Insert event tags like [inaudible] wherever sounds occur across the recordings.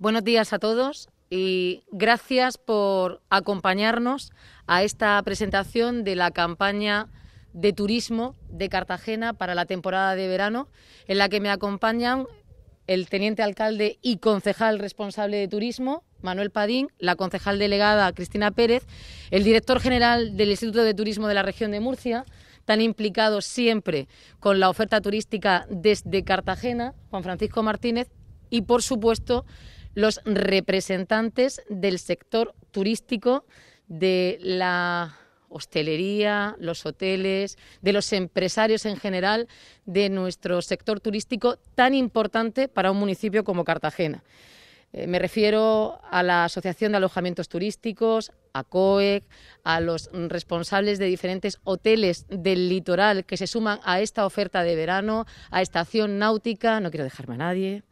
Buenos días a todos y gracias por acompañarnos a esta presentación de la campaña de turismo de Cartagena para la temporada de verano, en la que me acompañan el teniente alcalde y concejal responsable de turismo, Manuel Padín, la concejal delegada Cristina Pérez, el director general del Instituto de Turismo de la región de Murcia, tan implicado siempre con la oferta turística desde Cartagena, Juan Francisco Martínez, y por supuesto los representantes del sector turístico de la hostelería, los hoteles, de los empresarios en general, de nuestro sector turístico tan importante para un municipio como Cartagena. Eh, me refiero a la Asociación de Alojamientos Turísticos, a COEC, a los responsables de diferentes hoteles del litoral que se suman a esta oferta de verano, a Estación Náutica, no quiero dejarme a nadie,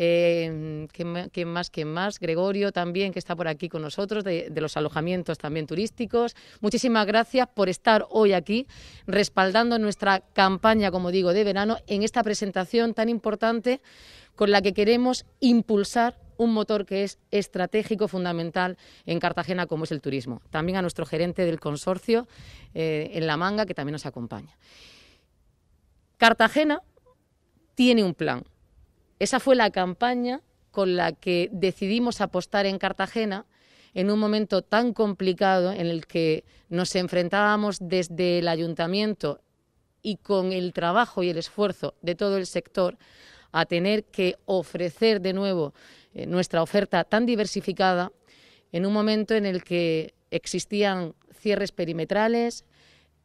eh, ¿quién, más? ¿Quién más? Gregorio también, que está por aquí con nosotros, de, los alojamientos también turísticos. Muchísimas gracias por estar hoy aquí respaldando nuestra campaña, como digo, de verano en esta presentación tan importante con la que queremos impulsar un motor que es estratégico, fundamental en Cartagena, como es el turismo. También a nuestro gerente del consorcio eh, en La Manga, que también nos acompaña. Cartagena tiene un plan, esa fue la campaña con la que decidimos apostar en Cartagena en un momento tan complicado en el que nos enfrentábamos desde el ayuntamiento y con el trabajo y el esfuerzo de todo el sector a tener que ofrecer de nuevo eh, nuestra oferta tan diversificada en un momento en el que existían cierres perimetrales,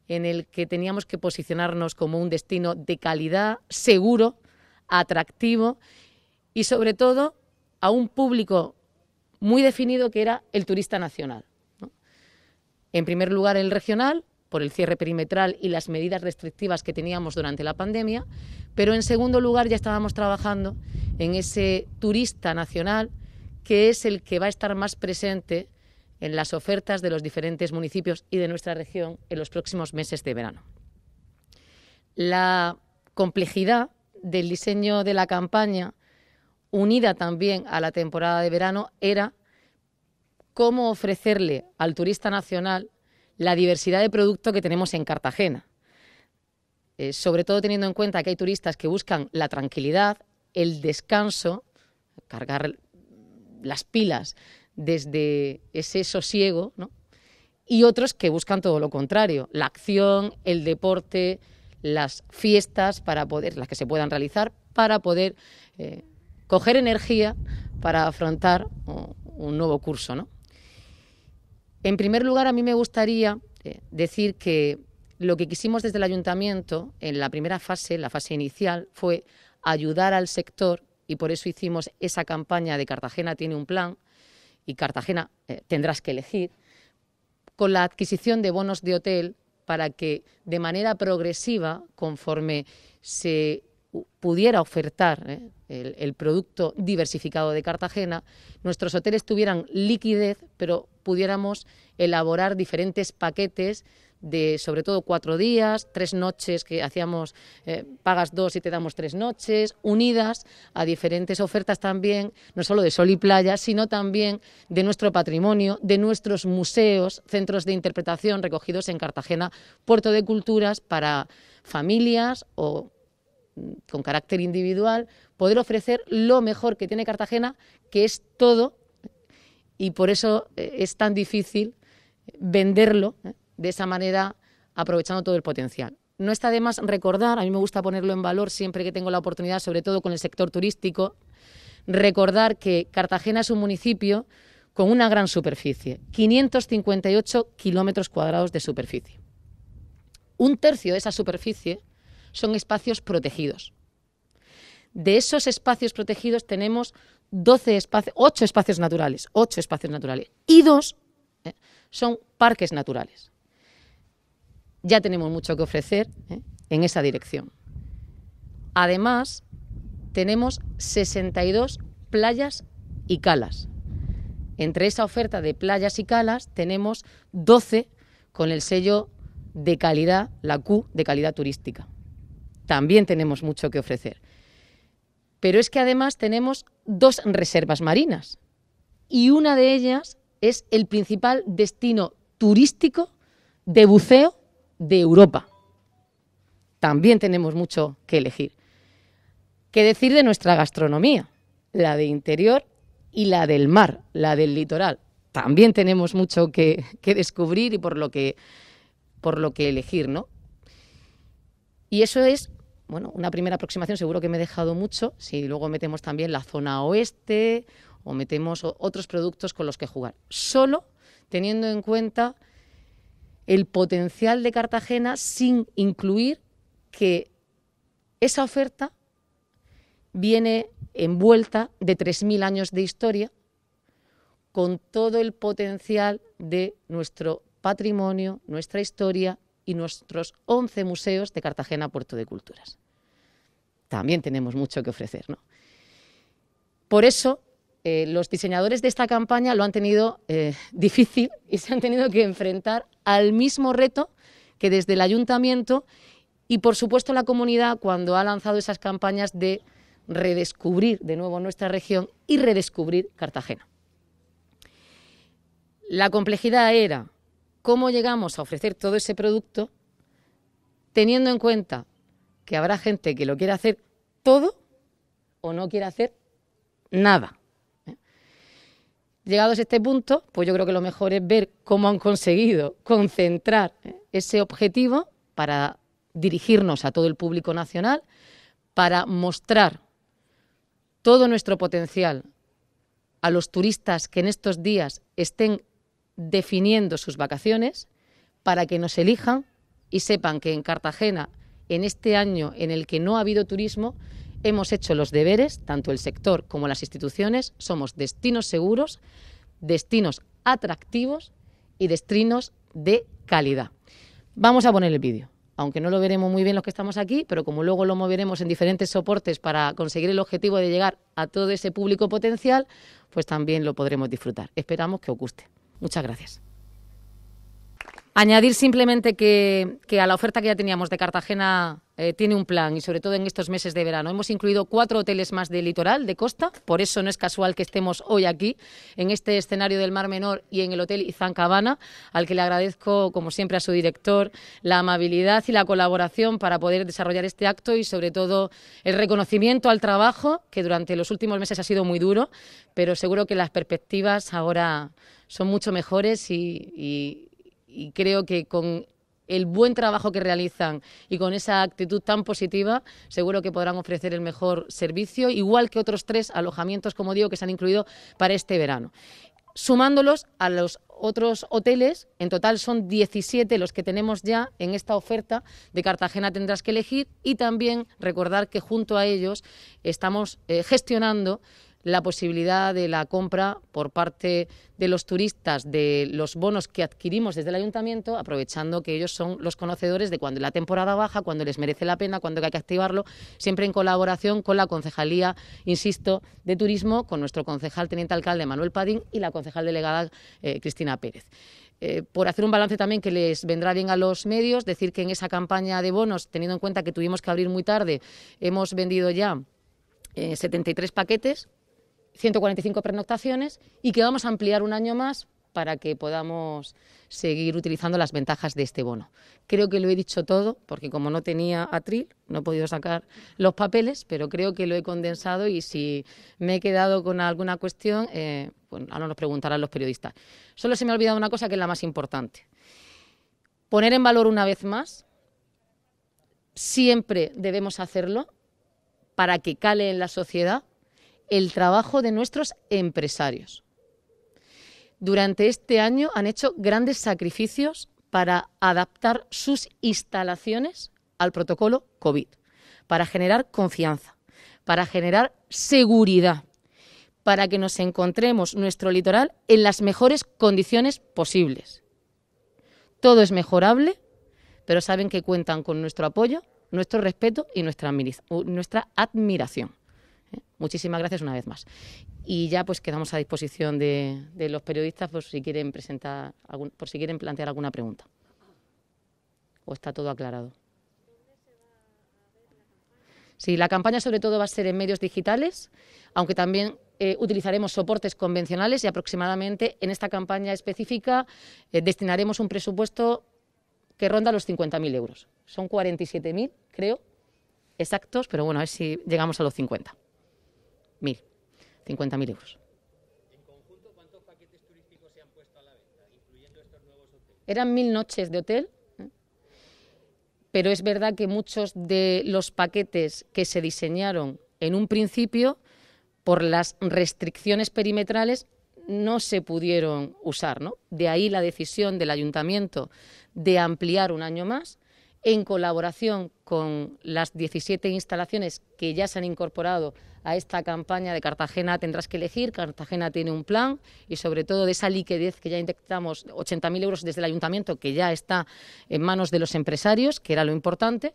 en el que teníamos que posicionarnos como un destino de calidad, seguro, atractivo y sobre todo a un público muy definido que era el turista nacional. En primer lugar el regional, por el cierre perimetral y las medidas restrictivas que teníamos durante la pandemia, pero en segundo lugar ya estábamos trabajando en ese turista nacional que es el que va a estar más presente en las ofertas de los diferentes municipios y de nuestra región en los próximos meses de verano. La complejidad del diseño de la campaña, unida también a la temporada de verano, era cómo ofrecerle al turista nacional la diversidad de producto que tenemos en Cartagena. Eh, sobre todo teniendo en cuenta que hay turistas que buscan la tranquilidad, el descanso, cargar las pilas desde ese sosiego, y otros que buscan todo lo contrario, la acción, el deporte, las fiestas para poder, las que se puedan realizar, para poder eh, coger energía para afrontar un nuevo curso. ¿no? En primer lugar, a mí me gustaría eh, decir que lo que quisimos desde el ayuntamiento en la primera fase, la fase inicial, fue ayudar al sector y por eso hicimos esa campaña de Cartagena tiene un plan y Cartagena eh, tendrás que elegir, con la adquisición de bonos de hotel para que de manera progresiva, conforme se pudiera ofertar ¿eh? el, producto diversificado de Cartagena, nuestros hoteles tuvieran liquidez, pero pudiéramos elaborar diferentes paquetes de sobre todo cuatro días, tres noches que hacíamos, eh, pagas dos y te damos tres noches, unidas a diferentes ofertas también, no solo de sol y playa, sino también de nuestro patrimonio, de nuestros museos, centros de interpretación recogidos en Cartagena, puerto de culturas para familias o mm, con carácter individual, poder ofrecer lo mejor que tiene Cartagena, que es todo, y por eso eh, es tan difícil venderlo, ¿eh? de esa manera aprovechando todo el potencial. No está de más recordar, a mí me gusta ponerlo en valor siempre que tengo la oportunidad, sobre todo con el sector turístico, recordar que Cartagena es un municipio con una gran superficie, 558 kilómetros cuadrados de superficie. Un tercio de esa superficie son espacios protegidos. De esos espacios protegidos tenemos 12 espacios, 8 espacios naturales, ocho espacios naturales y dos eh, son parques naturales ya tenemos mucho que ofrecer ¿eh? en esa dirección. Además, tenemos 62 playas y calas. Entre esa oferta de playas y calas tenemos 12 con el sello de calidad, la Q de calidad turística. También tenemos mucho que ofrecer. Pero es que además tenemos dos reservas marinas y una de ellas es el principal destino turístico de buceo de Europa. También tenemos mucho que elegir. ¿Qué decir de nuestra gastronomía? La de interior y la del mar, la del litoral. También tenemos mucho que, descubrir y por lo que, por lo que elegir, ¿no? Y eso es, bueno, una primera aproximación, seguro que me he dejado mucho, si luego metemos también la zona oeste o metemos otros productos con los que jugar. Solo teniendo en cuenta el potencial de Cartagena sin incluir que esa oferta viene envuelta de 3.000 años de historia con todo el potencial de nuestro patrimonio, nuestra historia y nuestros 11 museos de Cartagena Puerto de Culturas. También tenemos mucho que ofrecer. Por eso, eh, los diseñadores de esta campaña lo han tenido eh, [laughs] difícil y se han tenido que enfrentar al mismo reto que desde el ayuntamiento y por supuesto la comunidad cuando ha lanzado esas campañas de redescubrir de nuevo nuestra región y redescubrir Cartagena. La complejidad era cómo llegamos a ofrecer todo ese producto teniendo en cuenta que habrá gente que lo quiera hacer todo o no quiera hacer nada. Llegados a este punto, pues yo creo que lo mejor es ver cómo han conseguido concentrar ese objetivo para dirigirnos a todo el público nacional, para mostrar todo nuestro potencial a los turistas que en estos días estén definiendo sus vacaciones, para que nos elijan y sepan que en Cartagena, en este año en el que no ha habido turismo, hemos hecho los deberes, tanto el sector como las instituciones, somos destinos seguros, destinos atractivos y destinos de calidad. Vamos a poner el vídeo, aunque no lo veremos muy bien los que estamos aquí, pero como luego lo moveremos en diferentes soportes para conseguir el objetivo de llegar a todo ese público potencial, pues también lo podremos disfrutar. Esperamos que os guste. Muchas gracias. Añadir simplemente que, a la oferta que ya teníamos de Cartagena eh, tiene un plan y sobre todo en estos meses de verano. Hemos incluido cuatro hoteles más de litoral, de costa, por eso no es casual que estemos hoy aquí, en este escenario del Mar Menor y en el Hotel Cabana, al que le agradezco, como siempre, a su director la amabilidad y la colaboración para poder desarrollar este acto y sobre todo el reconocimiento al trabajo, que durante los últimos meses ha sido muy duro, pero seguro que las perspectivas ahora son mucho mejores y y creo que con el buen trabajo que realizan y con esa actitud tan positiva, seguro que podrán ofrecer el mejor servicio, igual que otros tres alojamientos, como digo, que se han incluido para este verano. Sumándolos a los otros hoteles, en total son 17 los que tenemos ya en esta oferta de Cartagena tendrás que elegir y también recordar que junto a ellos estamos eh, gestionando la posibilidad de la compra por parte de los turistas de los bonos que adquirimos desde el ayuntamiento, aprovechando que ellos son los conocedores de cuando la temporada baja, cuando les merece la pena, cuando hay que activarlo, siempre en colaboración con la concejalía, insisto, de turismo, con nuestro concejal teniente alcalde Manuel Padín y la concejal delegada eh, Cristina Pérez. Eh, por hacer un balance también que les vendrá bien a los medios, decir que en esa campaña de bonos, teniendo en cuenta que tuvimos que abrir muy tarde, hemos vendido ya 73 eh, paquetes 145 prenotaciones y que vamos a ampliar un año más para que podamos seguir utilizando las ventajas de este bono. Creo que lo he dicho todo, porque como no tenía atril, no he podido sacar los papeles, pero creo que lo he condensado y si me he quedado con alguna cuestión, eh, ahora nos preguntarán los periodistas. Solo se me ha olvidado una cosa que es la más importante. Poner en valor una vez más, siempre debemos hacerlo para que cale en la sociedad, el trabajo de nuestros empresarios. Durante este año han hecho grandes sacrificios para adaptar sus instalaciones al protocolo COVID, para generar confianza, para generar seguridad, para que nos encontremos nuestro litoral en las mejores condiciones posibles. Todo es mejorable, pero saben que cuentan con nuestro apoyo, nuestro respeto y nuestra, admiración. ¿eh? Muchísimas gracias una vez más. Y ya pues quedamos a disposición de, los periodistas por si quieren presentar algún, por si quieren plantear alguna pregunta. ¿O está todo aclarado? Sí, la campaña sobre todo va a ser en medios digitales, aunque también eh, utilizaremos soportes convencionales y aproximadamente en esta campaña específica eh, destinaremos un presupuesto que ronda los 50.000 euros. Son 47.000, creo, exactos, pero bueno, a ver si llegamos a los 50. Mil. mil euros. ¿En conjunto cuántos paquetes turísticos se han puesto a la venta, incluyendo estos nuevos hoteles? Eran mil noches de hotel, ¿eh? pero es verdad que muchos de los paquetes que se diseñaron en un principio, por las restricciones perimetrales, no se pudieron usar. ¿no? De ahí la decisión del ayuntamiento de ampliar un año más en colaboración con las 17 instalaciones que ya se han incorporado a esta campaña de Cartagena tendrás que elegir. Cartagena tiene un plan y sobre todo de esa liquidez que ya inyectamos 80.000 euros desde el ayuntamiento que ya está en manos de los empresarios, que era lo importante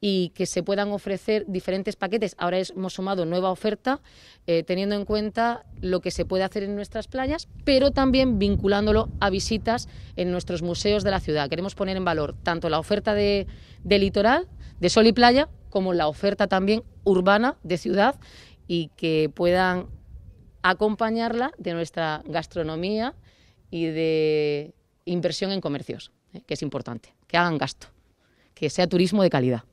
y que se puedan ofrecer diferentes paquetes. Ahora hemos sumado nueva oferta, eh, teniendo en cuenta lo que se puede hacer en nuestras playas, pero también vinculándolo a visitas en nuestros museos de la ciudad. Queremos poner en valor tanto la oferta de, de litoral, de sol y playa, como la oferta también urbana de ciudad y que puedan acompañarla de nuestra gastronomía y de inversión en comercios, eh, que es importante, que hagan gasto, que sea turismo de calidad.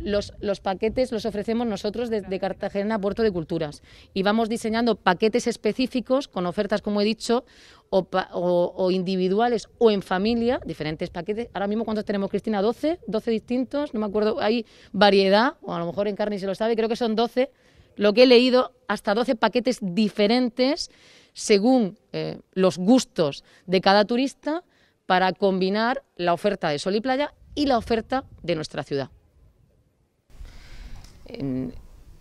Los, los, paquetes los ofrecemos nosotros desde Cartagena Puerto de Culturas y vamos diseñando paquetes específicos con ofertas, como he dicho, o, individuales o en familia, diferentes paquetes. Ahora mismo, ¿cuántos tenemos, Cristina? ¿12? ¿12 distintos? No me acuerdo. Hay variedad, o a lo mejor en carne se lo sabe, creo que son 12. Lo que he leído, hasta 12 paquetes diferentes según eh, los gustos de cada turista para combinar la oferta de sol y playa y la oferta de nuestra ciudad.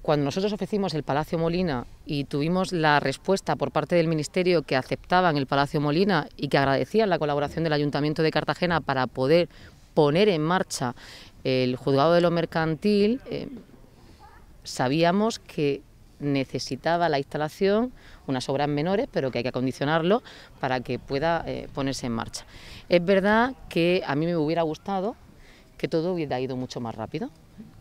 Cuando nosotros ofrecimos el Palacio Molina y tuvimos la respuesta por parte del Ministerio que aceptaban el Palacio Molina y que agradecían la colaboración del Ayuntamiento de Cartagena para poder poner en marcha el juzgado de lo mercantil, eh, sabíamos que necesitaba la instalación, unas obras menores, pero que hay que acondicionarlo para que pueda eh, ponerse en marcha. Es verdad que a mí me hubiera gustado que todo hubiera ido mucho más rápido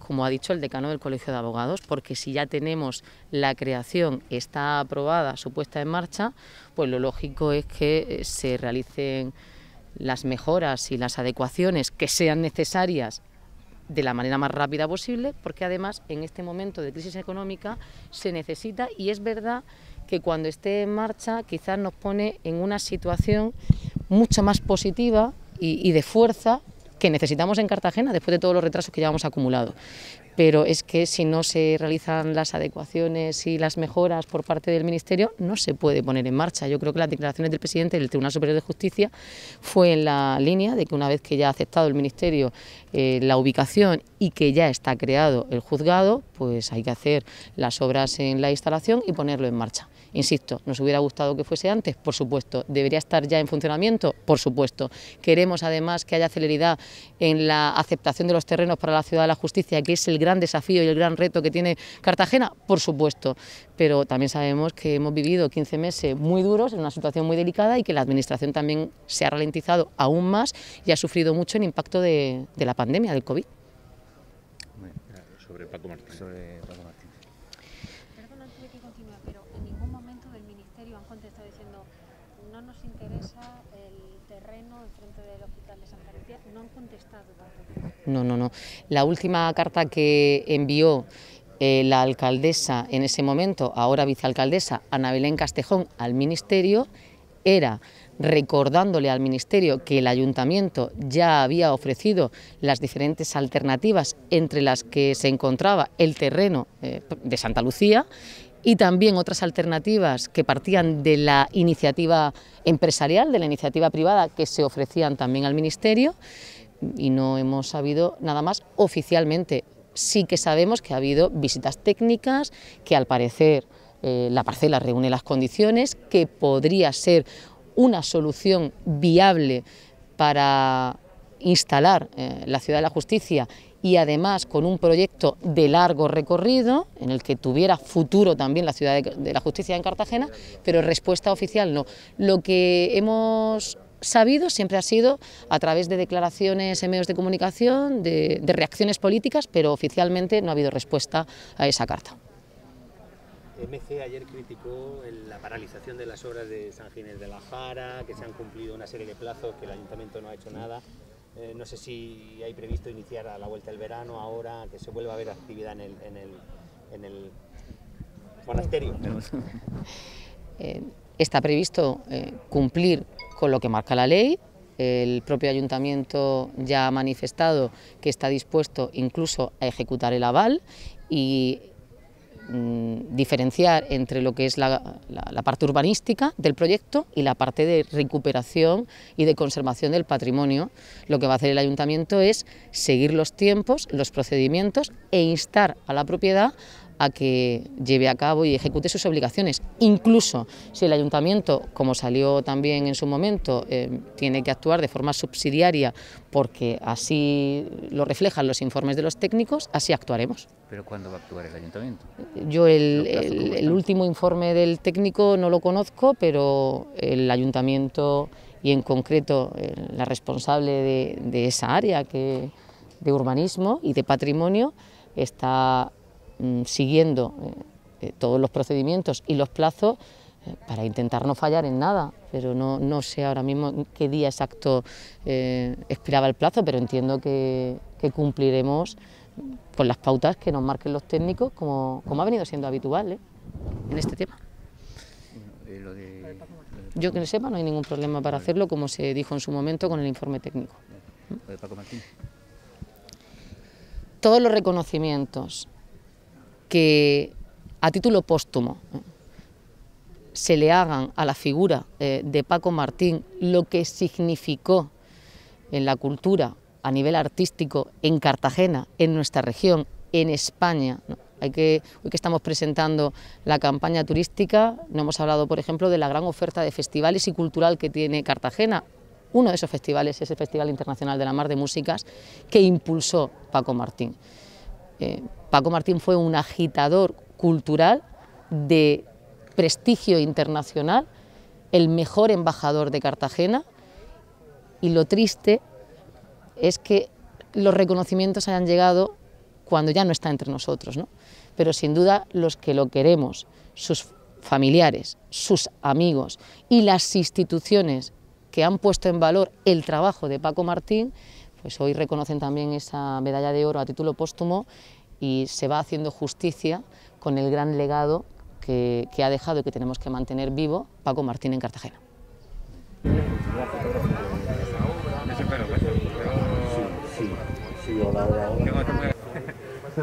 como ha dicho el decano del Colegio de Abogados, porque si ya tenemos la creación, está aprobada, supuesta en marcha, pues lo lógico es que eh, se realicen las mejoras y las adecuaciones que sean necesarias de la manera más rápida posible, porque además en este momento de crisis económica se necesita y es verdad que cuando esté en marcha quizás nos pone en una situación mucho más positiva y, y de fuerza que necesitamos en Cartagena después de todos los retrasos que hemos acumulado pero es que si no se realizan las adecuaciones y las mejoras por parte del Ministerio, no se puede poner en marcha. Yo creo que las declaraciones del presidente del Tribunal Superior de Justicia fue en la línea de que una vez que ya ha aceptado el Ministerio eh, la ubicación y que ya está creado el juzgado, pues hay que hacer las obras en la instalación y ponerlo en marcha. Insisto, ¿nos hubiera gustado que fuese antes? Por supuesto. ¿Debería estar ya en funcionamiento? Por supuesto. Queremos además que haya celeridad en la aceptación de los terrenos para la ciudad de la justicia, que es el gran gran desafío y el gran reto que tiene Cartagena, por supuesto, pero también sabemos que hemos vivido 15 meses muy duros, en una situación muy delicada y que la Administración también se ha ralentizado aún más y ha sufrido mucho el impacto de, la pandemia, del COVID. del Hospital no No, no, La última carta que envió eh, la alcaldesa en ese momento, ahora vicealcaldesa, Ana Belén Castejón, al Ministerio, era recordándole al Ministerio que el Ayuntamiento ya había ofrecido las diferentes alternativas entre las que se encontraba el terreno eh, de Santa Lucía y también otras alternativas que partían de la iniciativa empresarial, de la iniciativa privada, que se ofrecían también al Ministerio y no hemos sabido nada más oficialmente. Sí que sabemos que ha habido visitas técnicas, que al parecer eh, la parcela reúne las condiciones, que podría ser una solución viable para instalar eh, la Ciudad de la Justicia y además con un proyecto de largo recorrido en el que tuviera futuro también la ciudad de la justicia en Cartagena, pero respuesta oficial no. Lo que hemos sabido siempre ha sido a través de declaraciones en medios de comunicación, de, reacciones políticas, pero oficialmente no ha habido respuesta a esa carta. MC ayer criticó la paralización de las obras de San Ginés de la Jara, que se han cumplido una serie de plazos, que el ayuntamiento no ha hecho nada. Eh, no sé si hay previsto iniciar a la vuelta del verano, ahora que se vuelva a ver actividad en el, monasterio. [laughs] Eh, está previsto eh, cumplir con lo que marca la ley. El propio ayuntamiento ya ha manifestado que está dispuesto incluso a ejecutar el aval y Mm, diferenciar entre lo que es la, parte urbanística del proyecto y la parte de recuperación y de conservación del patrimonio. Lo que va a hacer el ayuntamiento es seguir los tiempos, los procedimientos e instar a la propiedad a que lleve a cabo y ejecute sus obligaciones. Incluso si el ayuntamiento, como salió también en su momento, eh, tiene que actuar de forma subsidiaria porque así lo reflejan los informes de los técnicos, así actuaremos. ¿Pero cuándo va a actuar el ayuntamiento? Yo el, último informe del técnico no lo conozco, pero el ayuntamiento y en concreto eh, la responsable de, esa área que, de urbanismo y de patrimonio está Mm, siguiendo eh, eh, todos los procedimientos y los plazos eh, para intentar no fallar en nada, pero no, sé ahora mismo qué día exacto expiraba el plazo, pero entiendo que, cumpliremos con las pautas que nos marquen los técnicos, como, ha venido siendo habitual en este tema. Yo que no sepa, no hay ningún problema para hacerlo, como se dijo en su momento con el informe técnico. todos los reconocimientos que a título póstumo se le hagan a la figura eh, de Paco Martín lo que significó en la cultura a nivel artístico en Cartagena, en nuestra región, en España. Hay que, hoy que estamos presentando la campaña turística, no hemos hablado, por ejemplo, de la gran oferta de festivales y cultural que tiene Cartagena. Uno de esos festivales es el Festival Internacional de la Mar de Músicas que impulsó Paco Martín. Eh, Paco Martín fue un agitador cultural de prestigio internacional, el mejor embajador de Cartagena y lo triste es que los reconocimientos hayan llegado cuando ya no está entre nosotros, pero sin duda los que lo queremos, sus familiares, sus amigos y las instituciones que han puesto en valor el trabajo de Paco Martín, pues hoy reconocen también esa medalla de oro a título póstumo y se va haciendo justicia con el gran legado que, ha dejado y que tenemos que mantener vivo Paco Martín en Cartagena.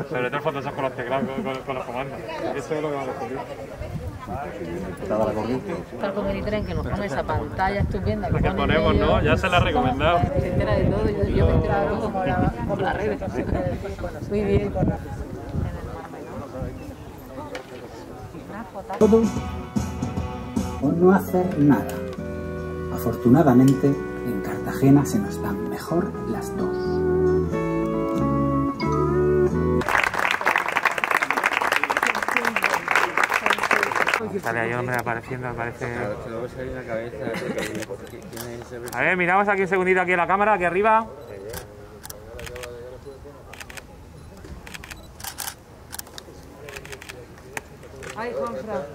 Sobre todo cuando Photoshop con los teclados, con, las con Eso es lo que va a descubrir. Tal como el tren que nos pone esa pantalla estupenda que, que ponemos, ¿no? Ya se la ha recomendado. Se entera de todo, yo, yo me entero de todo la, por las redes. Muy bien. Todo o no hacer nada. Afortunadamente, en Cartagena se nos dan mejor las Sale ahí hombre apareciendo, aparece. A ver, miramos aquí un segundito aquí a la cámara, aquí arriba. Ay, Juanfra.